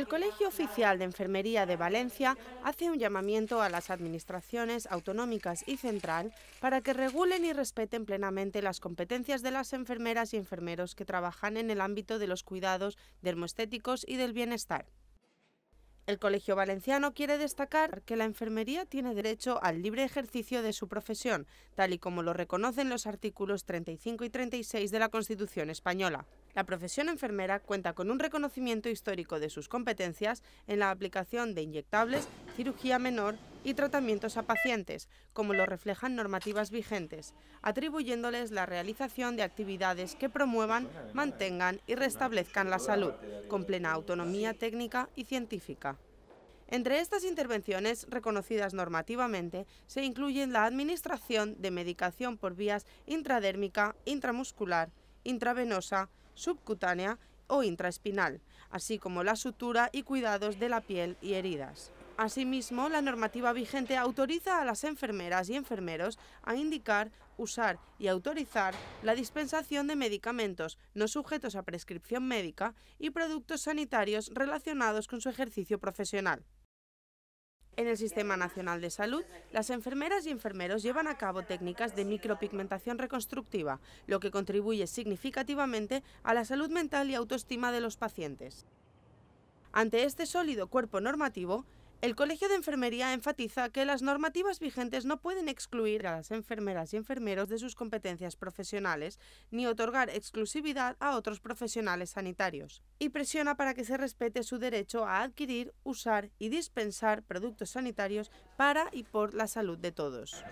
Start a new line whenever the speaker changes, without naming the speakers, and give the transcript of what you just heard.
El Colegio Oficial de Enfermería de Valencia hace un llamamiento a las administraciones autonómicas y central para que regulen y respeten plenamente las competencias de las enfermeras y enfermeros que trabajan en el ámbito de los cuidados dermoestéticos y del bienestar. El Colegio Valenciano quiere destacar que la enfermería tiene derecho al libre ejercicio de su profesión, tal y como lo reconocen los artículos 35 y 36 de la Constitución española. La profesión enfermera cuenta con un reconocimiento histórico de sus competencias en la aplicación de inyectables, cirugía menor y tratamientos a pacientes, como lo reflejan normativas vigentes, atribuyéndoles la realización de actividades que promuevan, mantengan y restablezcan la salud, con plena autonomía técnica y científica. Entre estas intervenciones reconocidas normativamente se incluyen la administración de medicación por vías intradérmica, intramuscular, intravenosa, subcutánea o intraespinal, así como la sutura y cuidados de la piel y heridas. Asimismo, la normativa vigente autoriza a las enfermeras y enfermeros a indicar, usar y autorizar la dispensación de medicamentos no sujetos a prescripción médica y productos sanitarios relacionados con su ejercicio profesional. En el Sistema Nacional de Salud, las enfermeras y enfermeros llevan a cabo técnicas de micropigmentación reconstructiva, lo que contribuye significativamente a la salud mental y autoestima de los pacientes. Ante este sólido cuerpo normativo, el Colegio de Enfermería enfatiza que las normativas vigentes no pueden excluir a las enfermeras y enfermeros de sus competencias profesionales ni otorgar exclusividad a otros profesionales sanitarios y presiona para que se respete su derecho a adquirir, usar y dispensar productos sanitarios para y por la salud de todos.